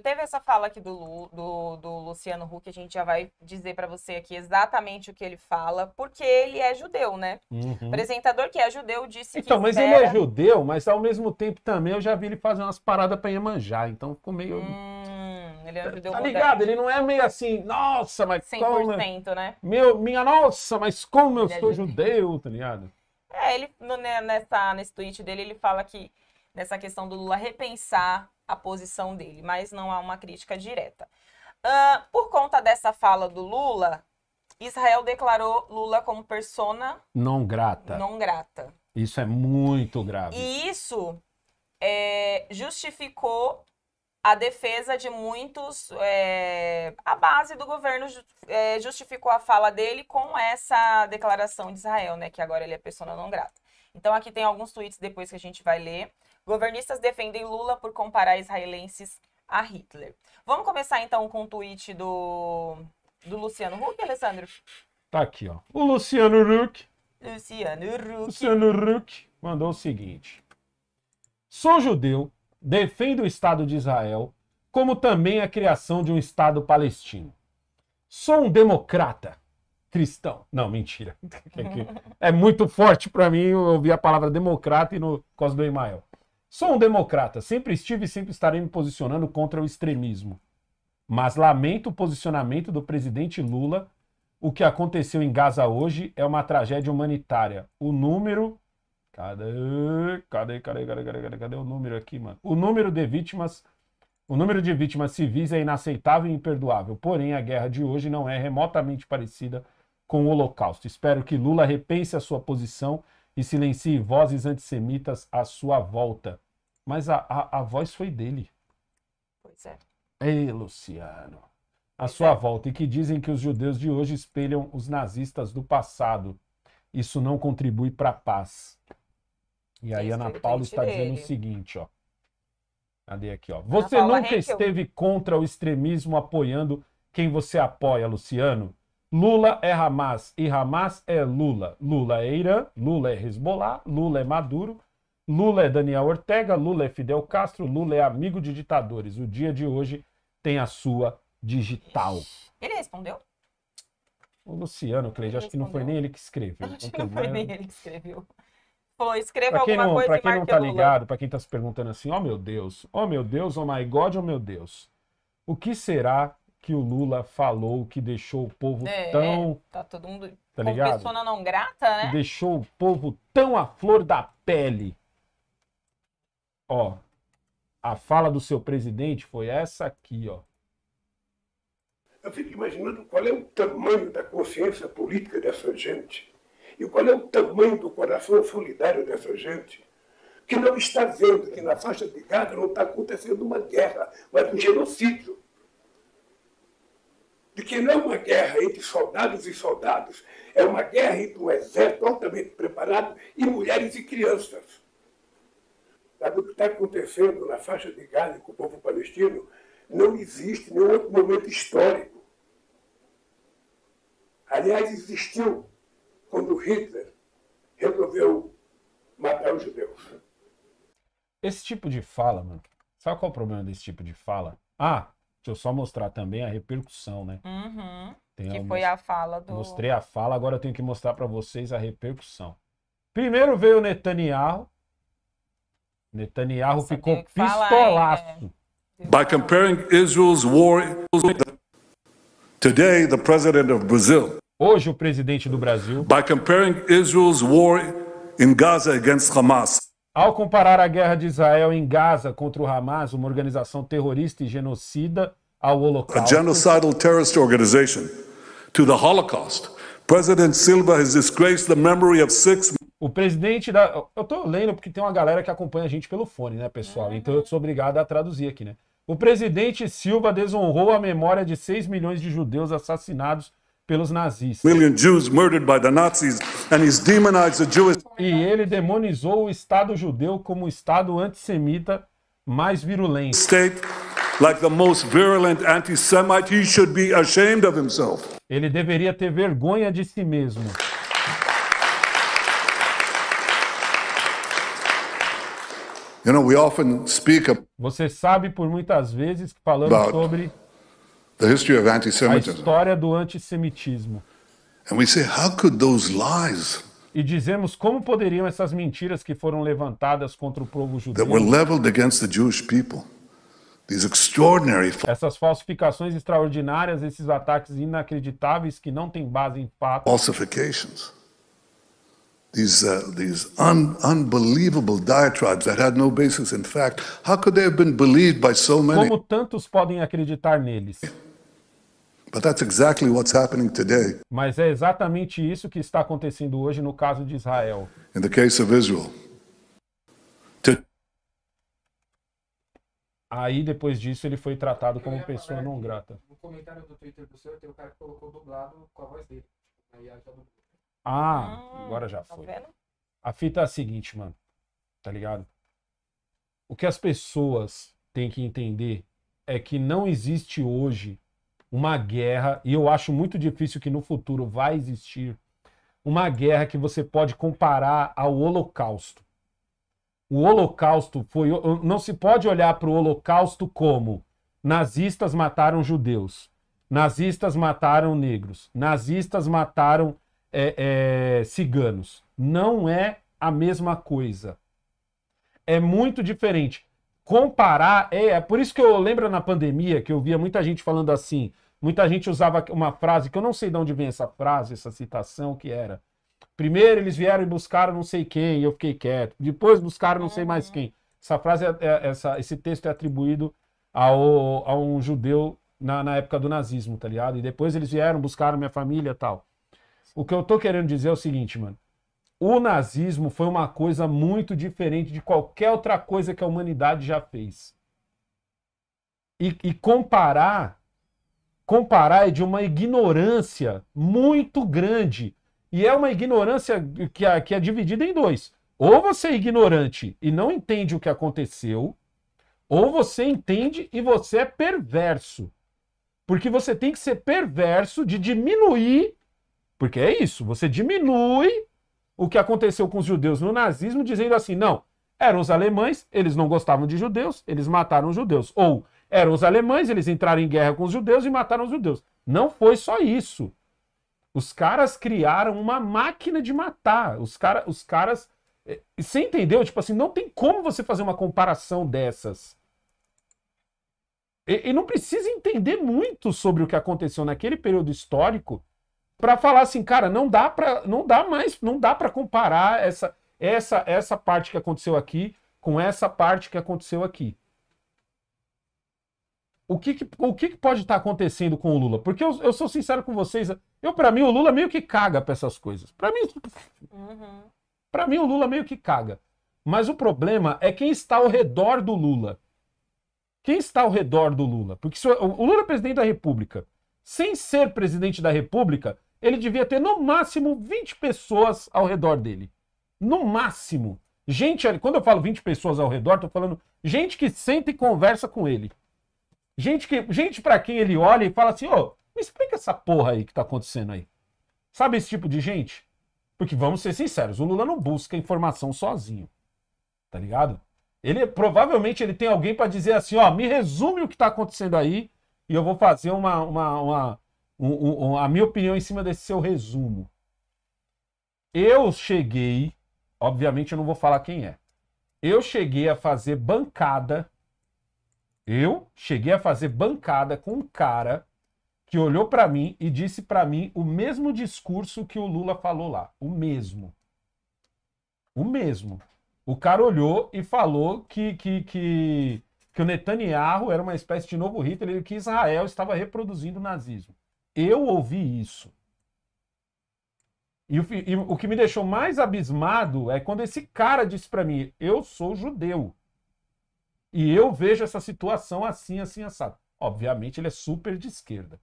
teve essa fala aqui do, Lu, do, do Luciano Huck, a gente já vai dizer para você aqui exatamente o que ele fala, porque ele é judeu, né? Uhum. O apresentador que é judeu disse então, que. Então, mas espera... ele é judeu, mas ao mesmo tempo também eu já vi ele fazer umas paradas para Iemanjá, então ficou meio. Hum, ele é tá judeu. Tá moderno. ligado? Ele não é meio assim, nossa, mas. 100%, como... né? Meu, minha nossa, mas como eu ele é sou é judeu. judeu, tá ligado? É, ele, no, né, nessa, nesse tweet dele, ele fala que nessa questão do Lula repensar a posição dele, mas não há uma crítica direta. Uh, por conta dessa fala do Lula, Israel declarou Lula como persona não grata. Não grata. Isso é muito grave. E isso é, justificou a defesa de muitos, é, a base do governo é, justificou a fala dele com essa declaração de Israel, né, que agora ele é persona não grata. Então aqui tem alguns tweets depois que a gente vai ler. Governistas defendem Lula por comparar israelenses a Hitler. Vamos começar então com o tweet do, do Luciano Huck, Alessandro? Tá aqui, ó. O Luciano Huck. Luciano Huck. Luciano Huck mandou o seguinte: Sou judeu, defendo o Estado de Israel, como também a criação de um Estado palestino. Sou um democrata cristão. Não, mentira. É, é muito forte para mim ouvir a palavra democrata e no cosmo causa do Emael. Sou um democrata, sempre estive e sempre estarei me posicionando contra o extremismo. Mas lamento o posicionamento do presidente Lula. O que aconteceu em Gaza hoje é uma tragédia humanitária. O número. Cadê? Cadê? Cadê? Cadê? Cadê? Cadê? Cadê o número aqui, mano? O número de vítimas. O número de vítimas civis é inaceitável e imperdoável. Porém, a guerra de hoje não é remotamente parecida com o Holocausto. Espero que Lula repense a sua posição e silencie vozes antissemitas à sua volta. Mas a, a, a voz foi dele. Pois é. Ei, Luciano. À pois sua é. volta, e que dizem que os judeus de hoje espelham os nazistas do passado. Isso não contribui para a paz. E aí, Isso Ana Paula está dele. dizendo o seguinte, ó. Cadê aqui, ó? Você nunca Henkel. esteve contra o extremismo apoiando quem você apoia, Luciano? Lula é Hamas e Hamas é Lula. Lula é Irã, Lula é Hezbollah, Lula é Maduro, Lula é Daniel Ortega, Lula é Fidel Castro, Lula é amigo de ditadores. O dia de hoje tem a sua digital. Ele respondeu? O Luciano Cleide, acho que não foi nem ele que escreveu. Acho que não foi nem ele que escreveu. Falou, escreva pra quem alguma não, coisa quem não tá Lula. ligado, para quem tá se perguntando assim, ó oh, meu Deus, ó oh, meu Deus, oh my God, oh meu Deus. O que será que o Lula falou que deixou o povo é, tão. Tá todo mundo. Tá ligado? Persona não grata, né? Que deixou o povo tão à flor da pele. Ó, a fala do seu presidente foi essa aqui, ó. Eu fico imaginando qual é o tamanho da consciência política dessa gente e qual é o tamanho do coração solidário dessa gente que não está vendo que na faixa de Gaza não está acontecendo uma guerra, mas um genocídio de que não é uma guerra entre soldados e soldados, é uma guerra entre um exército altamente preparado e mulheres e crianças. Sabe o que está acontecendo na faixa de Gaza com o povo palestino? Não existe nenhum outro momento histórico. Aliás, existiu quando Hitler resolveu matar os judeus. Esse tipo de fala, mano, sabe qual é o problema desse tipo de fala? Ah, Deixa eu só mostrar também a repercussão, né? Uhum, que foi a fala do. Mostrei a fala, agora eu tenho que mostrar para vocês a repercussão. Primeiro veio Netanyahu. Netanyahu ficou pistolaço. É. By comparing Israel's war today the president of Brazil. Hoje o presidente do Brasil. By comparing Israel's war in Gaza against Hamas ao comparar a guerra de Israel em Gaza contra o Hamas, uma organização terrorista e genocida, ao Holocausto. A genocidal terrorist organization to the Holocaust. President Silva has disgraced the memory of six o presidente da. Eu tô lendo porque tem uma galera que acompanha a gente pelo fone, né, pessoal? Uhum. Então eu sou obrigado a traduzir aqui, né? O presidente Silva desonrou a memória de 6 milhões de judeus assassinados pelos nazis. E ele demonizou o Estado judeu como o Estado antissemita mais virulento. Ele deveria ter vergonha de si mesmo. Você sabe por muitas vezes que falamos sobre The history of antisemitism. A história do antissemitismo. And we say, how could those lies e dizemos como poderiam essas mentiras que foram levantadas contra o povo judeu. Essas falsificações extraordinárias, esses ataques inacreditáveis que não têm base em fatos. Falsifications. These, uh, these un unbelievable diatribes that had no basis in fact. How could they have been believed by so many? Como tantos podem acreditar neles? Exactly Mas é exatamente isso que está acontecendo hoje no caso de Israel. In the case of Israel. Aí, depois disso, ele foi tratado como pessoa não grata. No comentário do Twitter do tem um cara que colocou dublado com a voz dele. Ah, ah, agora já tá foi. a fita é a seguinte, mano. Tá ligado? O que as pessoas têm que entender é que não existe hoje uma guerra, e eu acho muito difícil que no futuro vai existir uma guerra que você pode comparar ao Holocausto. O Holocausto foi. Não se pode olhar para o Holocausto como nazistas mataram judeus, nazistas mataram negros, nazistas mataram é, é, ciganos. Não é a mesma coisa. É muito diferente comparar. É, é por isso que eu lembro na pandemia que eu via muita gente falando assim. Muita gente usava uma frase que eu não sei de onde vem essa frase, essa citação, que era. Primeiro eles vieram e buscaram não sei quem, e eu fiquei quieto. Depois buscaram não sei mais uhum. quem. Essa frase, é, é, essa, esse texto é atribuído ao, a um judeu na, na época do nazismo, tá ligado? E depois eles vieram, buscaram minha família tal. O que eu tô querendo dizer é o seguinte, mano o nazismo foi uma coisa muito diferente de qualquer outra coisa que a humanidade já fez. E, e comparar, comparar é de uma ignorância muito grande. E é uma ignorância que, é, que é dividida em dois. Ou você é ignorante e não entende o que aconteceu, ou você entende e você é perverso. Porque você tem que ser perverso de diminuir, porque é isso, você diminui o que aconteceu com os judeus no nazismo, dizendo assim: não, eram os alemães, eles não gostavam de judeus, eles mataram os judeus. Ou eram os alemães, eles entraram em guerra com os judeus e mataram os judeus. Não foi só isso. Os caras criaram uma máquina de matar. Os, cara, os caras. Eh, você entendeu? Tipo assim, não tem como você fazer uma comparação dessas. E, e não precisa entender muito sobre o que aconteceu naquele período histórico para falar assim, cara, não dá para, não dá mais, não dá para comparar essa essa essa parte que aconteceu aqui com essa parte que aconteceu aqui. O que, que o que, que, pode estar tá acontecendo com o Lula? Porque eu, eu sou sincero com vocês, eu para mim o Lula meio que caga para essas coisas. Para mim, uhum. para mim o Lula meio que caga. Mas o problema é quem está ao redor do Lula. Quem está ao redor do Lula? Porque se, o, o Lula é presidente da República. Sem ser presidente da República, ele devia ter no máximo 20 pessoas ao redor dele. No máximo. Gente, quando eu falo 20 pessoas ao redor, tô falando gente que senta e conversa com ele. Gente que gente para quem ele olha e fala assim: "Ô, oh, me explica essa porra aí que tá acontecendo aí". Sabe esse tipo de gente? Porque vamos ser sinceros, o Lula não busca informação sozinho. Tá ligado? Ele provavelmente ele tem alguém para dizer assim, ó, me resume o que tá acontecendo aí e eu vou fazer uma, uma, uma um, um, a minha opinião em cima desse seu resumo. Eu cheguei, obviamente eu não vou falar quem é. Eu cheguei a fazer bancada. Eu cheguei a fazer bancada com um cara que olhou para mim e disse para mim o mesmo discurso que o Lula falou lá, o mesmo. O mesmo. O cara olhou e falou que, que, que, que o Netanyahu era uma espécie de novo Hitler e que Israel estava reproduzindo o nazismo. Eu ouvi isso. E o, e o que me deixou mais abismado é quando esse cara disse para mim: Eu sou judeu. E eu vejo essa situação assim, assim, assado. Obviamente, ele é super de esquerda.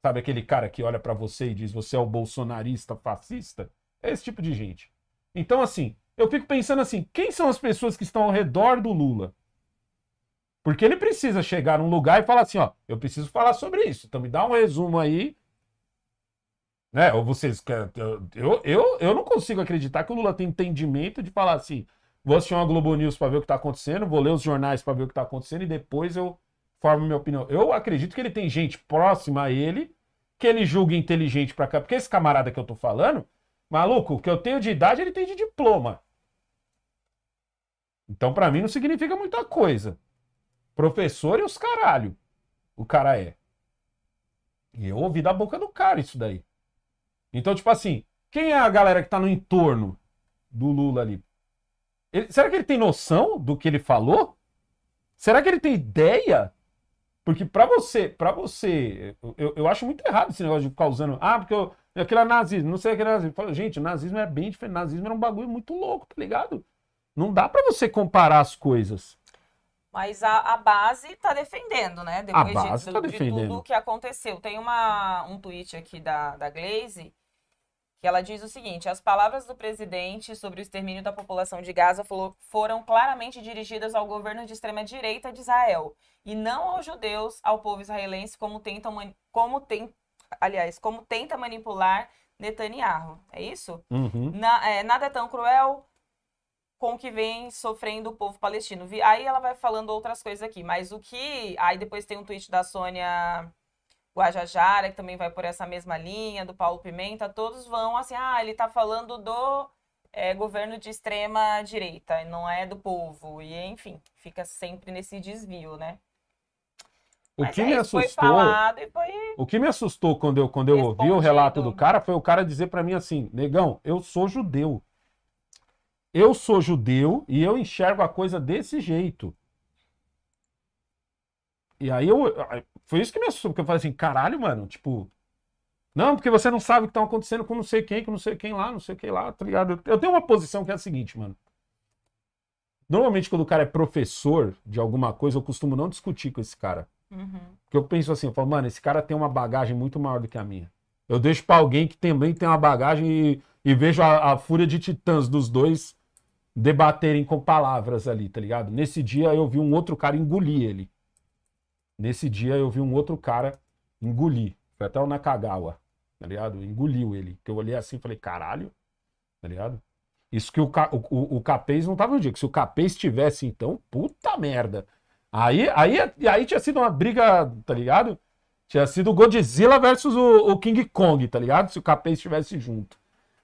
Sabe aquele cara que olha para você e diz: Você é o bolsonarista fascista? É esse tipo de gente. Então, assim, eu fico pensando assim: quem são as pessoas que estão ao redor do Lula? Porque ele precisa chegar num lugar e falar assim, ó, eu preciso falar sobre isso. Então me dá um resumo aí. Né? Ou vocês eu, eu, eu não consigo acreditar que o Lula tem entendimento de falar assim, vou assistir uma Globo News para ver o que está acontecendo, vou ler os jornais para ver o que está acontecendo e depois eu formo minha opinião. Eu acredito que ele tem gente próxima a ele que ele julga inteligente para cá, porque esse camarada que eu tô falando, maluco, que eu tenho de idade, ele tem de diploma. Então para mim não significa muita coisa. Professor e os caralho. O cara é. E eu ouvi da boca do cara isso daí. Então, tipo assim, quem é a galera que tá no entorno do Lula ali? Ele, será que ele tem noção do que ele falou? Será que ele tem ideia? Porque para você, para você, eu, eu acho muito errado esse negócio de causando, ah, porque eu, aquilo é nazismo, não sei o que é nazismo. Falo, gente, nazismo é bem diferente, nazismo era é um bagulho muito louco, tá ligado? Não dá para você comparar as coisas. Mas a, a base está defendendo, né? Depois a base de, tá de, defendendo. de tudo o que aconteceu. Tem uma, um tweet aqui da, da Glaze que ela diz o seguinte: as palavras do presidente sobre o extermínio da população de Gaza foram claramente dirigidas ao governo de extrema-direita de Israel e não aos judeus, ao povo israelense, como tentam, como tem, aliás, como tenta manipular Netanyahu. É isso? Uhum. Na, é, nada é tão cruel, com o que vem sofrendo o povo palestino. Aí ela vai falando outras coisas aqui, mas o que. Aí depois tem um tweet da Sônia Guajajara, que também vai por essa mesma linha, do Paulo Pimenta, todos vão assim, ah, ele tá falando do é, governo de extrema direita, não é do povo. E enfim, fica sempre nesse desvio, né? O que me assustou. Foi... O que me assustou quando eu, quando eu ouvi o relato do cara foi o cara dizer para mim assim: negão, eu sou judeu. Eu sou judeu e eu enxergo a coisa desse jeito. E aí eu. Foi isso que me assustou, porque eu falei assim, caralho, mano, tipo. Não, porque você não sabe o que tá acontecendo com não sei quem, com não sei quem lá, não sei quem lá, tá ligado? Eu tenho uma posição que é a seguinte, mano. Normalmente, quando o cara é professor de alguma coisa, eu costumo não discutir com esse cara. Uhum. Porque eu penso assim, eu falo, mano, esse cara tem uma bagagem muito maior do que a minha. Eu deixo para alguém que também tem uma bagagem e, e vejo a, a, fúria de titãs dos dois debaterem com palavras ali, tá ligado? Nesse dia eu vi um outro cara engolir ele. Nesse dia eu vi um outro cara engolir. Foi até o Nakagawa, tá ligado? Engoliu ele. Que eu olhei assim e falei, caralho, tá ligado? Isso que o, o, o Capês não tava no dia. Que se o Capês tivesse, então, puta merda. Aí, aí, aí tinha sido uma briga, tá ligado? Tinha sido o Godzilla versus o, o, King Kong, tá ligado? Se o Capês estivesse junto.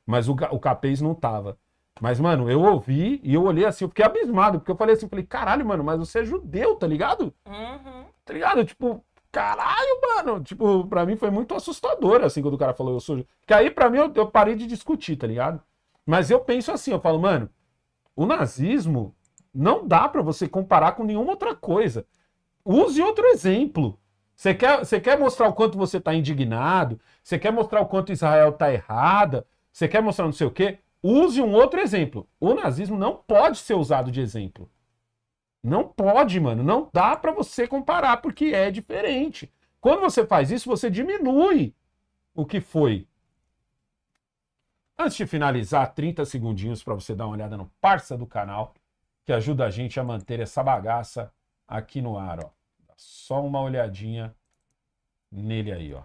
Mas o, o Capês não tava. Mas, mano, eu ouvi e eu olhei assim, eu fiquei abismado, porque eu falei assim, falei, caralho, mano, mas você é judeu, tá ligado? Uhum. Tá ligado? Tipo, caralho, mano. Tipo, pra mim foi muito assustador, assim, quando o cara falou, eu sou. Que aí, pra mim, eu, eu parei de discutir, tá ligado? Mas eu penso assim, eu falo, mano, o nazismo não dá para você comparar com nenhuma outra coisa. Use outro exemplo. Você quer, você quer mostrar o quanto você tá indignado? Você quer mostrar o quanto Israel tá errada? Você quer mostrar não sei o quê? Use um outro exemplo. O nazismo não pode ser usado de exemplo. Não pode, mano. Não dá para você comparar porque é diferente. Quando você faz isso, você diminui o que foi. Antes de finalizar, 30 segundinhos para você dar uma olhada no parça do canal, que ajuda a gente a manter essa bagaça aqui no ar, ó. só uma olhadinha nele aí, ó.